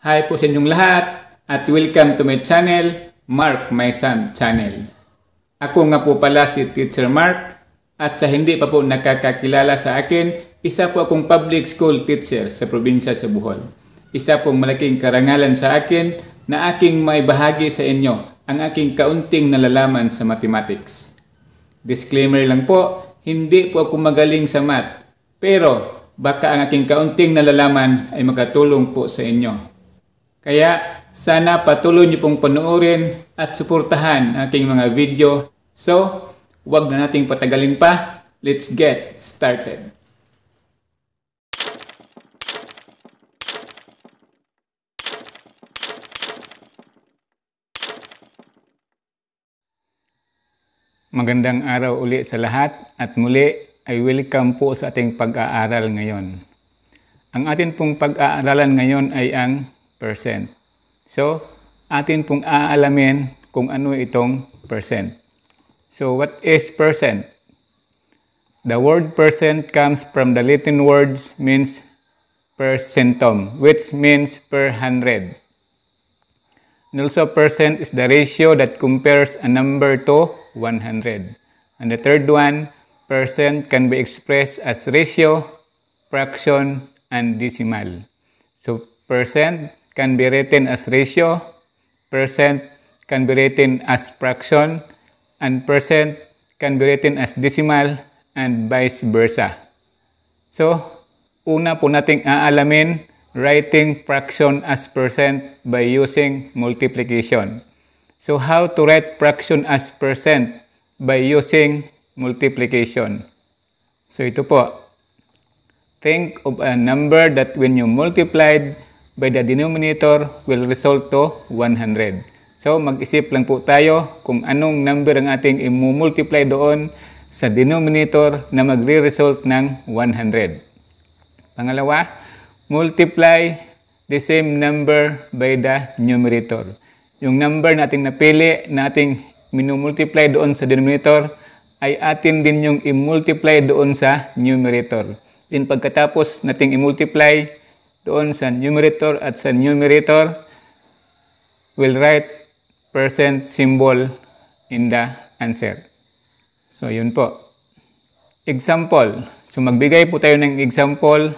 Hi po sa inyong lahat at welcome to my channel, Mark My Son Channel. Ako nga po pala si Teacher Mark at sa hindi pa po nakakakilala sa akin, isa po akong public school teacher sa probinsya sa Bohol. Isa pong malaking karangalan sa akin na aking may bahagi sa inyo ang aking kaunting nalalaman sa mathematics. Disclaimer lang po, hindi po ako magaling sa math pero baka ang aking kaunting nalalaman ay makatulong po sa inyo kaya sana patuloy niyo pong panoorin at suportahan aking mga video. So, wag na nating patagalin pa. Let's get started. Magandang araw uli sa lahat at muli ay welcome po sa ating pag-aaral ngayon. Ang atin pong pag-aaralan ngayon ay ang percent. So, atin pong aalamin kung ano itong percent. So, what is percent? The word percent comes from the Latin words means percentum, which means per hundred. And also, percent is the ratio that compares a number to 100. And the third one, percent can be expressed as ratio, fraction, and decimal. So, percent can be written as ratio, percent can be written as fraction, and percent can be written as decimal and vice versa. So, una po nating aalamin writing fraction as percent by using multiplication. So, how to write fraction as percent by using multiplication? So, ito po. Think of a number that when you multiplied, by the denominator will result to 100. So mag-isip lang po tayo kung anong number ang ating i-multiply doon sa denominator na magre-result ng 100. Pangalawa, multiply the same number by the numerator. Yung number na ating napili, na nating minumultiply doon sa denominator, ay atin din yung i-multiply doon sa numerator. Then pagkatapos nating i-multiply, doon sa numerator at sa numerator, will write percent symbol in the answer. So, yun po. Example. So, magbigay po tayo ng example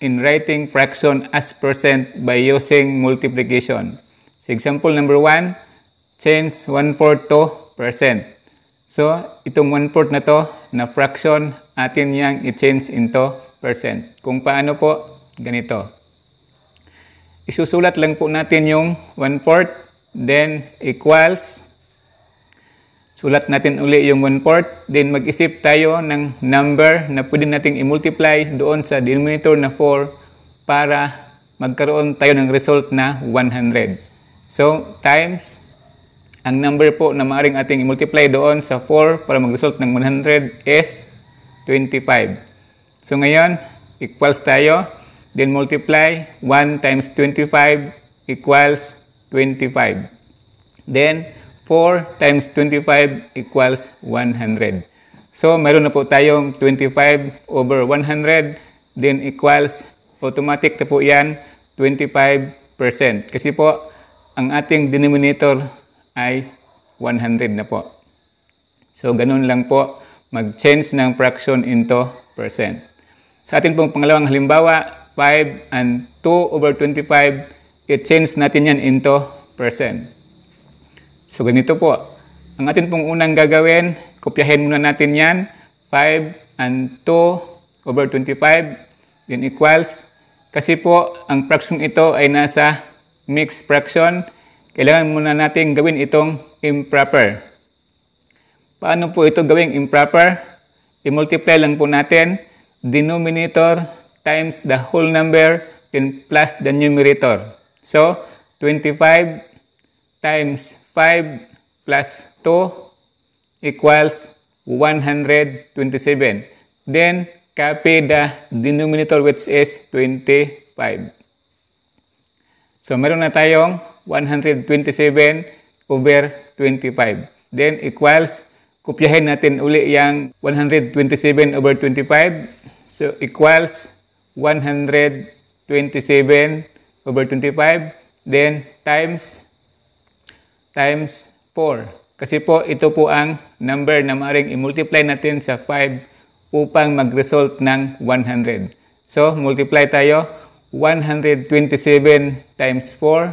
in writing fraction as percent by using multiplication. So, example number 1, change 1/4 to percent. So, itong 1/4 na to na fraction, atin niyang i-change into percent. Kung paano po, ganito isusulat lang po natin yung 1 fourth, then equals. Sulat natin uli yung 1 fourth, then mag-isip tayo ng number na pwede nating i-multiply doon sa denominator na 4 para magkaroon tayo ng result na 100. So, times ang number po na maaaring ating i-multiply doon sa 4 para mag-result ng 100 is 25. So, ngayon, equals tayo then multiply 1 times 25 equals 25. Then 4 times 25 equals 100. So, meron na po tayong 25 over 100 then equals automatic na po yan 25%. Kasi po, ang ating denominator ay 100 na po. So, ganun lang po mag-change ng fraction into percent. Sa ating pong pangalawang halimbawa, 5 and 2 over 25, i-change natin yan into percent. So ganito po. Ang atin pong unang gagawin, kopyahin muna natin yan. 5 and 2 over 25, then equals. Kasi po, ang fraction ito ay nasa mixed fraction. Kailangan muna natin gawin itong improper. Paano po ito gawing improper? I-multiply lang po natin denominator times the whole number then plus the numerator. So, 25 times 5 plus 2 equals 127. Then, copy the denominator which is 25. So, meron na tayong 127 over 25. Then, equals, kopyahin natin uli yung 127 over 25. So, equals 127 over 25 then times times 4 kasi po ito po ang number na maaaring i-multiply natin sa 5 upang mag-result ng 100. So multiply tayo 127 times 4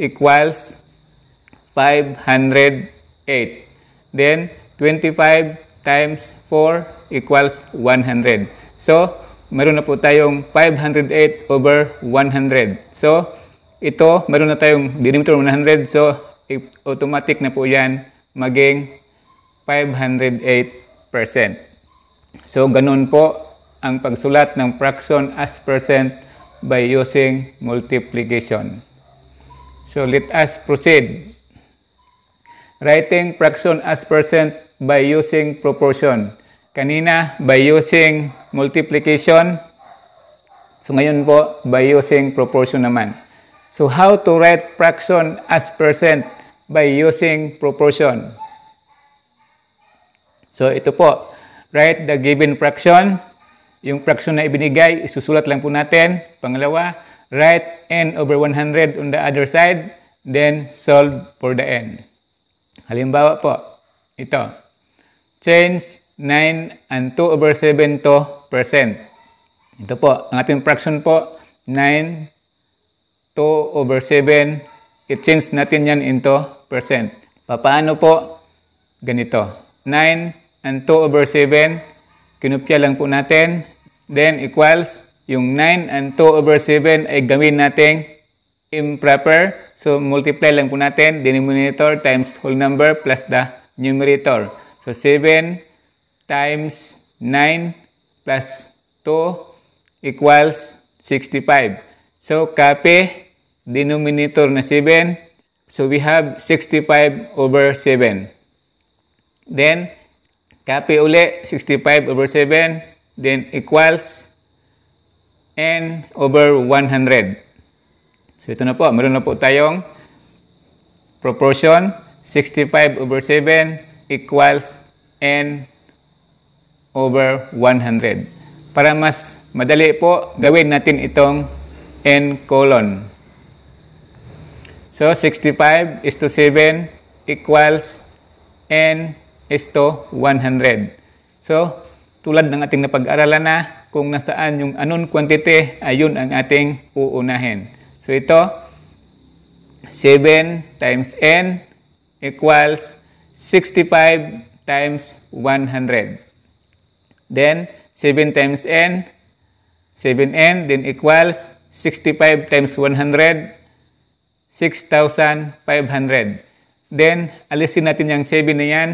equals 508. Then 25 times 4 equals 100. So meron na po tayong 508 over 100. So, ito, meron na tayong denominator 100. So, automatic na po yan maging 508%. So, ganun po ang pagsulat ng fraction as percent by using multiplication. So, let us proceed. Writing fraction as percent by using proportion kanina by using multiplication. So ngayon po, by using proportion naman. So how to write fraction as percent by using proportion? So ito po, write the given fraction. Yung fraction na ibinigay, isusulat lang po natin. Pangalawa, write n over 100 on the other side, then solve for the n. Halimbawa po, ito. Change 9 and 2 over 7 to percent. Ito po, ang ating fraction po, 9, 2 over 7. I-change natin yan into percent. Paano po? Ganito. 9 and 2 over 7. Kinupya lang po natin. Then equals, yung 9 and 2 over 7 ay gawin nating improper. So multiply lang po natin denominator times whole number plus the numerator. So 7 times 9 plus 2 equals 65. So, kape denominator na 7. So, we have 65 over 7. Then, kape uli 65 over 7. Then, equals n over 100. So, ito na po. Meron na po tayong proportion 65 over 7 equals n over 100. Para mas madali po, gawin natin itong n colon. So, 65 is to 7 equals n is to 100. So, tulad ng ating napag-aralan na kung nasaan yung anon quantity, ayun ang ating uunahin. So, ito, 7 times n equals 65 times 100. Then, 7 times n, 7n, then equals 65 times 100, 6,500. Then, alisin natin yung 7 na yan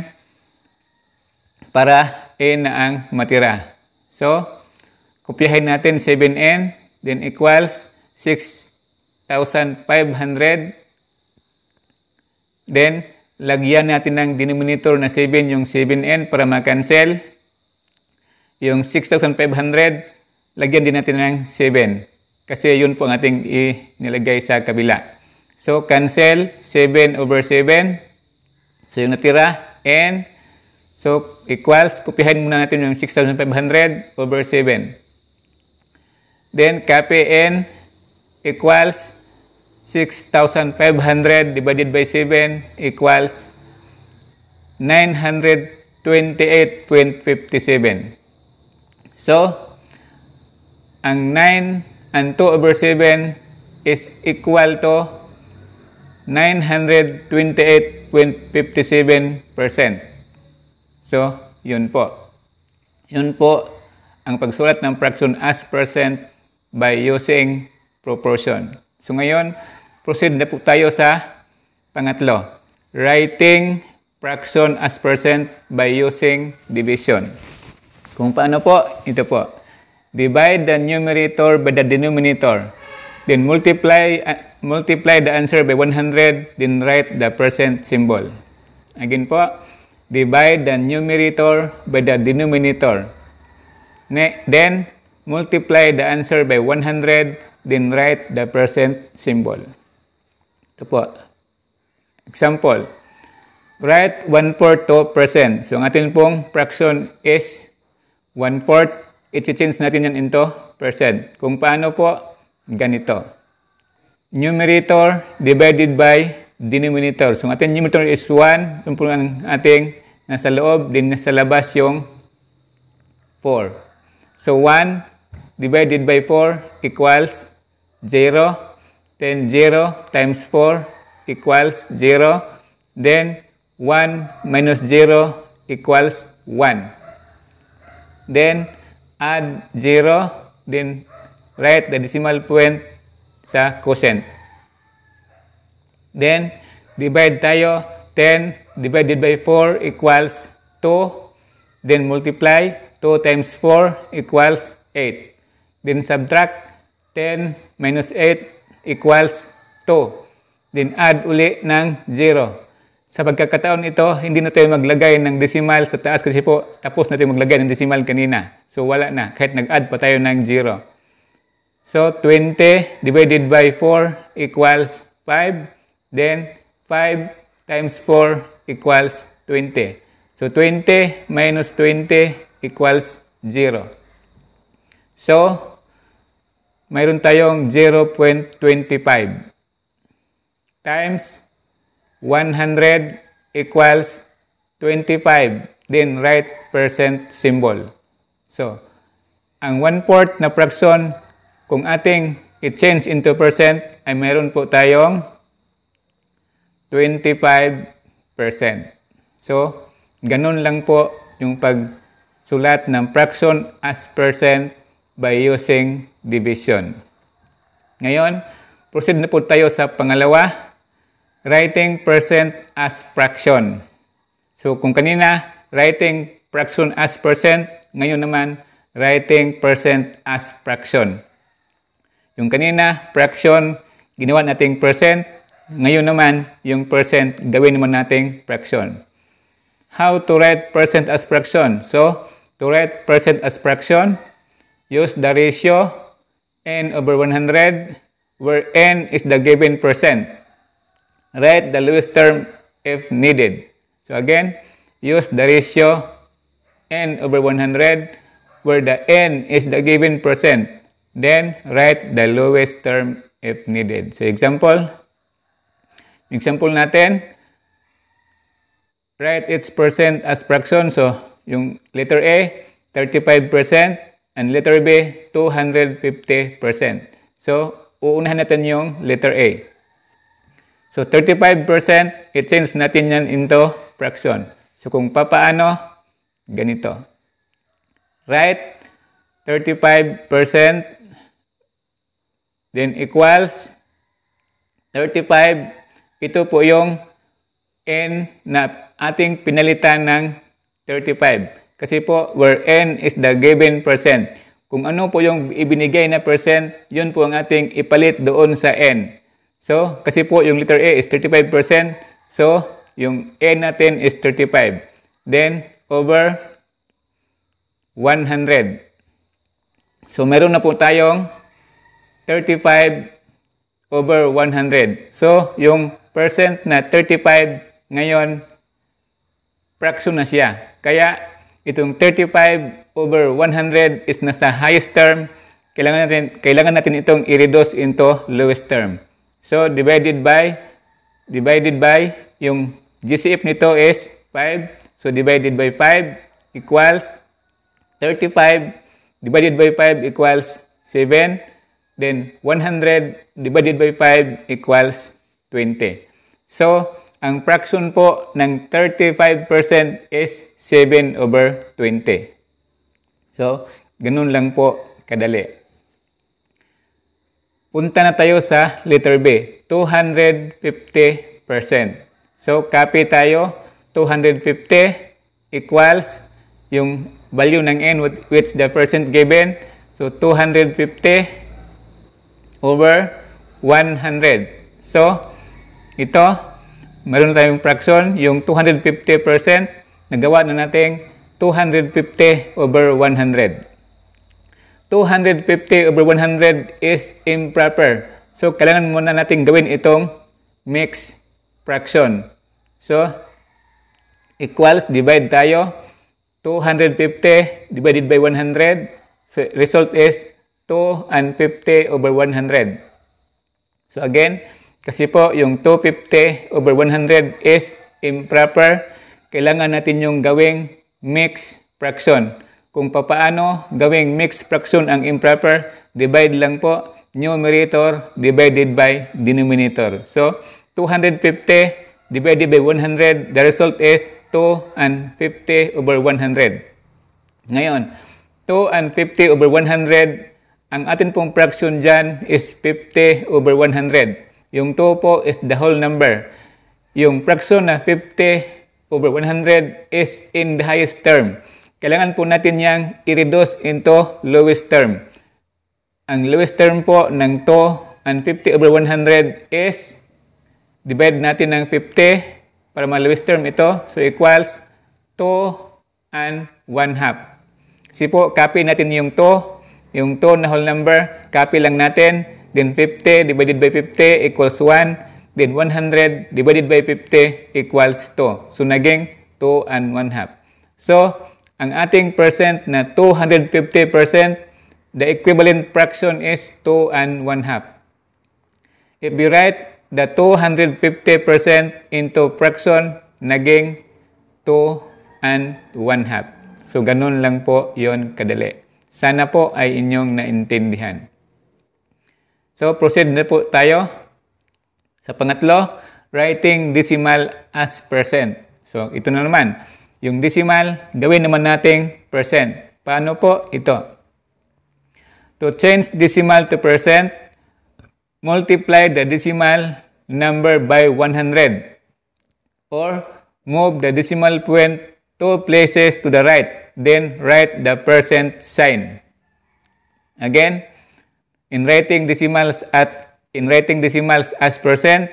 para n na ang matira. So, kopyahin natin 7n, then equals 6,500. Then, lagyan natin ng denominator na 7 yung 7n para makancel. cancel yung 6,500, lagyan din natin ng 7. Kasi yun po ang ating inilagay sa kabila. So, cancel 7 over 7. So, yung natira, And, So, equals, kupihan muna natin yung 6,500 over 7. Then, copy n equals 6,500 divided by 7 equals 928.57. So, ang 9 and 2 over 7 is equal to 928.57%. So, yun po. Yun po ang pagsulat ng fraction as percent by using proportion. So ngayon, proceed na po tayo sa pangatlo. Writing fraction as percent by using division. Kung paano po, ito po. Divide the numerator by the denominator. Then multiply, uh, multiply the answer by 100, then write the percent symbol. Again po, divide the numerator by the denominator. Ne then, multiply the answer by 100, then write the percent symbol. Ito po. Example, write 1 4 2 percent. So, ang atin pong fraction is 1-fourth, iti-change natin yan into percent. Kung paano po, ganito. Numerator divided by denominator. So, ang ating numerator is 1. Yung po ang ating nasa loob, din nasa labas yung 4. So, 1 divided by 4 equals 0. Then, 0 times 4 equals 0. Then, 1 minus 0 equals 1 then add 0, then write the decimal point sa quotient. Then, divide tayo. 10 divided by 4 equals 2. Then multiply. 2 times 4 equals 8. Then subtract. 10 minus 8 equals 2. Then add uli ng 0. Sa pagkakataon ito, hindi na tayo maglagay ng decimal sa taas kasi po tapos na tayo maglagay ng decimal kanina. So wala na, kahit nag-add pa tayo ng 0. So 20 divided by 4 equals 5. Then 5 times 4 equals 20. So 20 minus 20 equals 0. So, mayroon tayong 0.25 times 100 equals 25. Then write percent symbol. So, ang 1-fourth na fraction, kung ating i-change into percent, ay meron po tayong 25%. So, ganun lang po yung pagsulat ng fraction as percent by using division. Ngayon, proceed na po tayo sa pangalawa writing percent as fraction. So kung kanina, writing fraction as percent, ngayon naman, writing percent as fraction. Yung kanina, fraction, ginawa nating percent. Ngayon naman, yung percent, gawin naman nating fraction. How to write percent as fraction? So, to write percent as fraction, use the ratio n over 100 where n is the given percent write the Lewis term if needed. So again, use the ratio n over 100 where the n is the given percent. Then write the lowest term if needed. So example, example natin, write its percent as fraction. So yung letter A, 35% and letter B, 250%. So uunahan natin yung letter A. So 35%, i-change natin yan into fraction. So kung papaano, ganito. Right? 35% then equals 35. Ito po yung n na ating pinalitan ng 35. Kasi po, where n is the given percent. Kung ano po yung ibinigay na percent, yun po ang ating ipalit doon sa n. So, kasi po yung letter A is 35%. So, yung A natin is 35. Then, over 100. So, meron na po tayong 35 over 100. So, yung percent na 35 ngayon, fraction na siya. Kaya, itong 35 over 100 is nasa highest term. Kailangan natin, kailangan natin itong i-reduce into lowest term. So, divided by, divided by, yung GCF nito is 5. So, divided by 5 equals 35. Divided by 5 equals 7. Then, 100 divided by 5 equals 20. So, ang fraction po ng 35% is 7 over 20. So, ganun lang po kadali punta na tayo sa letter B, 250%. So, copy tayo, 250 equals yung value ng n which the percent given. So, 250 over 100. So, ito, meron tayong fraction, yung 250%, nagawa na natin 250 over 100. 250 over 100 is improper. So, kailangan muna natin gawin itong mixed fraction. So, equals, divide tayo. 250 divided by 100. So, result is 2 and 50 over 100. So, again, kasi po yung 250 over 100 is improper. Kailangan natin yung gawing mixed fraction kung papaano gawing mixed fraction ang improper, divide lang po numerator divided by denominator. So, 250 divided by 100, the result is 2 and 50 over 100. Ngayon, 2 and 50 over 100, ang atin pong fraction dyan is 50 over 100. Yung 2 po is the whole number. Yung fraction na 50 over 100 is in the highest term kailangan po natin yang i-reduce into lowest term. Ang lowest term po ng to and 50 over 100 is divide natin ng 50 para ma-lowest term ito. So equals 2 and 1 half. Kasi po, copy natin yung 2. Yung 2 na whole number, copy lang natin. Then 50 divided by 50 equals 1. Then 100 divided by 50 equals 2. So, naging 2 and 1 half. So, ang ating percent na 250%, the equivalent fraction is 2 and 1 half. If we write the 250% into fraction, naging 2 and 1 half. So, ganun lang po yon kadali. Sana po ay inyong naintindihan. So, proceed na po tayo. Sa pangatlo, writing decimal as percent. So, ito na naman yung decimal, gawin naman nating percent. Paano po? Ito. To change decimal to percent, multiply the decimal number by 100 or move the decimal point two places to the right, then write the percent sign. Again, in writing decimals at in writing decimals as percent,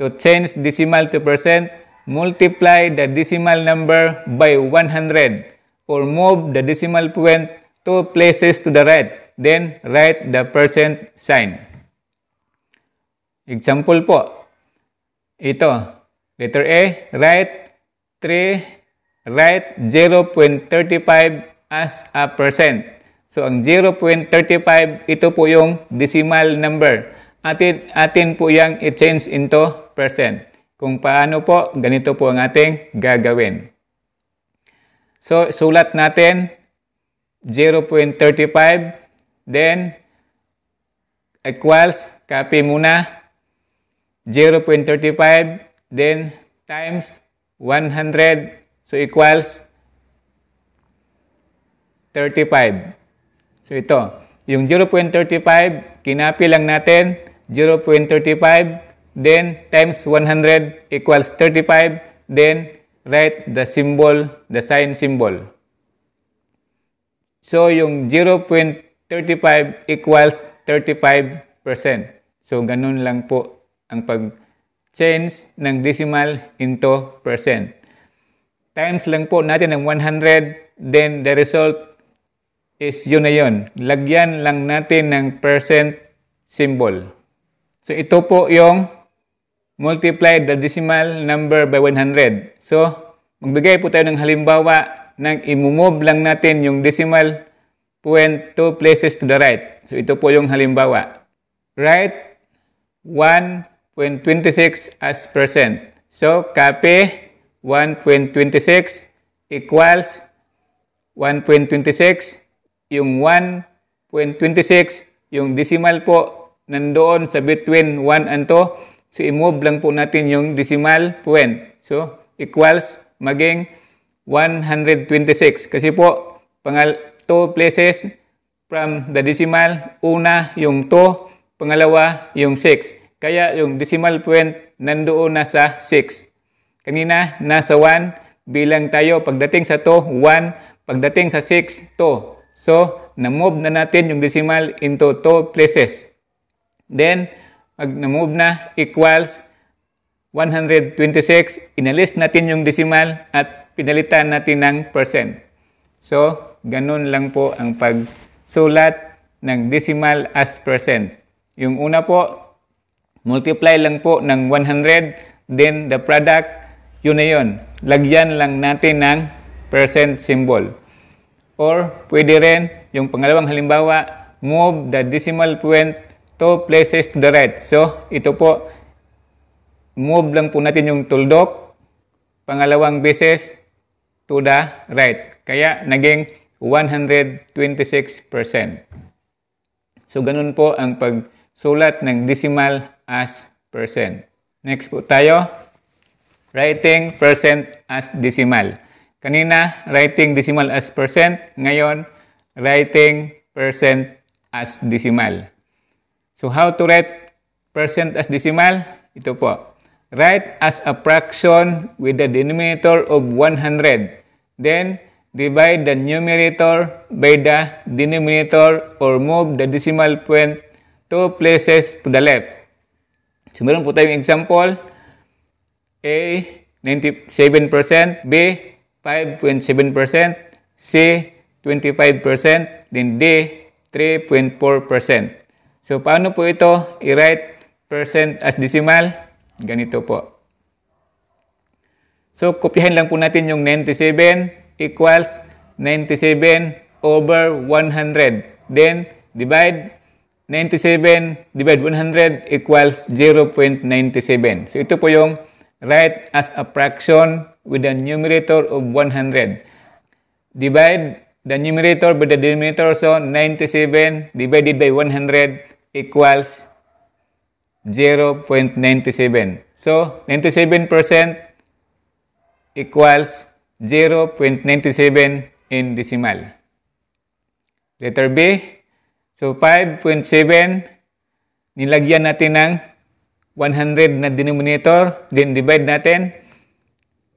to change decimal to percent, multiply the decimal number by 100 or move the decimal point two places to the right. Then, write the percent sign. Example po. Ito. Letter A, write 3, write 0.35 as a percent. So, ang 0.35, ito po yung decimal number. Atin, atin po yung i-change into percent. Kung paano po, ganito po ang ating gagawin. So, sulat natin 0.35 then equals, copy muna, 0.35 then times 100 so equals 35. So ito, yung 0.35, kinapi lang natin, 0.35 then times 100 equals 35, then write the symbol, the sign symbol. So, yung 0.35 equals 35%. So, ganun lang po ang pag-change ng decimal into percent. Times lang po natin ng 100, then the result is yun na yun. Lagyan lang natin ng percent symbol. So, ito po yung multiply the decimal number by 100. So, magbigay po tayo ng halimbawa ng imumove lang natin yung decimal point two places to the right. So, ito po yung halimbawa. Right, 1.26 as percent. So, copy 1.26 equals 1.26. Yung 1.26, yung decimal po nandoon sa between 1 and 2 So, i-move lang po natin yung decimal point. So, equals maging 126. Kasi po, pangal 2 places from the decimal, una yung 2, pangalawa yung 6. Kaya yung decimal point nandoon na sa 6. Kanina, nasa 1, bilang tayo pagdating sa 2, 1, pagdating sa 6, 2. So, na-move na natin yung decimal into 2 places. Then, pag na-move na, equals 126. Inalis natin yung decimal at pinalitan natin ng percent. So, ganun lang po ang pagsulat ng decimal as percent. Yung una po, multiply lang po ng 100, then the product, yun na yun. Lagyan lang natin ng percent symbol. Or pwede rin, yung pangalawang halimbawa, move the decimal point to places to the right. So, ito po, move lang po natin yung tuldok. Pangalawang beses to the right. Kaya, naging 126%. So, ganun po ang pagsulat ng decimal as percent. Next po tayo, writing percent as decimal. Kanina, writing decimal as percent. Ngayon, writing percent as decimal. So how to write percent as decimal? Ito po. Write as a fraction with the denominator of 100. Then divide the numerator by the denominator or move the decimal point two places to the left. So meron po tayong example. A 97%, B 5.7%, C 25%, then D 3.4%. So, paano po ito i-write percent as decimal? Ganito po. So, kopyahin lang po natin yung 97 equals 97 over 100. Then, divide 97 divide 100 equals 0.97. So, ito po yung write as a fraction with a numerator of 100. Divide the numerator by the denominator. So, 97 divided by 100 equals 0.97. So, 97% equals 0.97 in decimal. Letter B. So, 5.7 nilagyan natin ng 100 na denominator. Then, divide natin.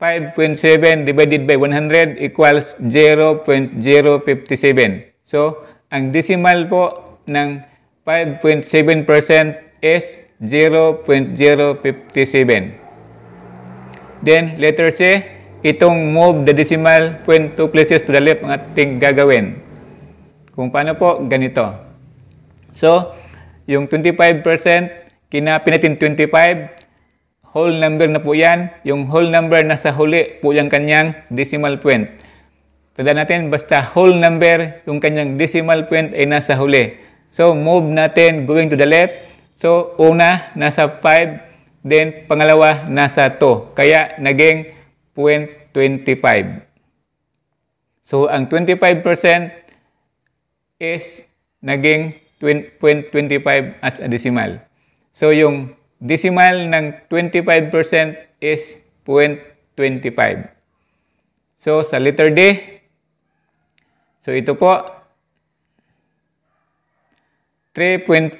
5.7 divided by 100 equals 0.057. So, ang decimal po ng 5.7% is 0.057. Then, letter C, itong move the decimal point 2 places to the left ang ating gagawin. Kung paano po, ganito. So, yung 25%, kinapin natin 25, whole number na po yan. Yung whole number nasa huli po yung kanyang decimal point. Tandaan natin, basta whole number, yung kanyang decimal point ay nasa huli. So, move natin going to the left. So, una, nasa 5. Then, pangalawa, nasa 2. Kaya, naging 0.25. So, ang 25% is naging 0.25 as a decimal. So, yung decimal ng 25% is 0.25. So, sa letter D, so ito po, 3.4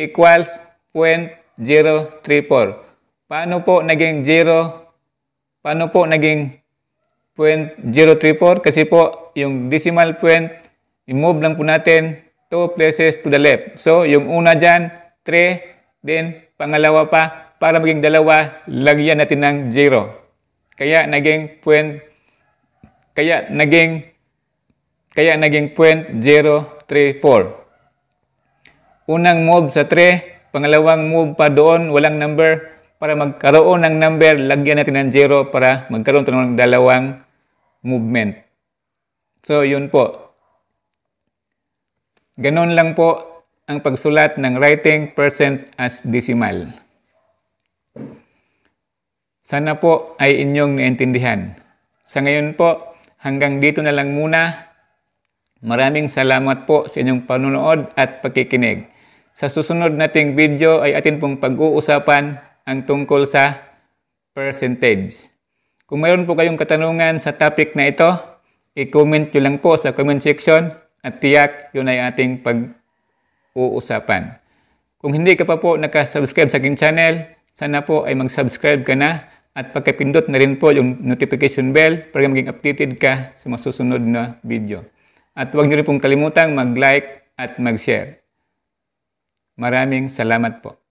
equals 0.034. Paano po naging 0? Paano po naging 0.034? Kasi po, yung decimal point, i-move lang po natin 2 places to the left. So, yung una dyan, 3, then pangalawa pa, para maging dalawa, lagyan natin ng 0. Kaya naging point, kaya naging, kaya naging point 034. Unang move sa 3, pangalawang move pa doon, walang number. Para magkaroon ng number, lagyan natin ng 0 para magkaroon tayo ng dalawang movement. So, yun po. Ganon lang po ang pagsulat ng writing percent as decimal. Sana po ay inyong naintindihan. Sa ngayon po, hanggang dito na lang muna. Maraming salamat po sa inyong panunood at pakikinig. Sa susunod nating video ay atin pong pag-uusapan ang tungkol sa percentage. Kung mayroon po kayong katanungan sa topic na ito, i-comment nyo lang po sa comment section at tiyak yun ay ating pag-uusapan. Kung hindi ka pa po nakasubscribe sa aking channel, sana po ay mag-subscribe ka na at pagkapindot na rin po yung notification bell para maging updated ka sa mga susunod na video. At huwag niyo rin pong kalimutang mag-like at mag-share. Maraming salamat po.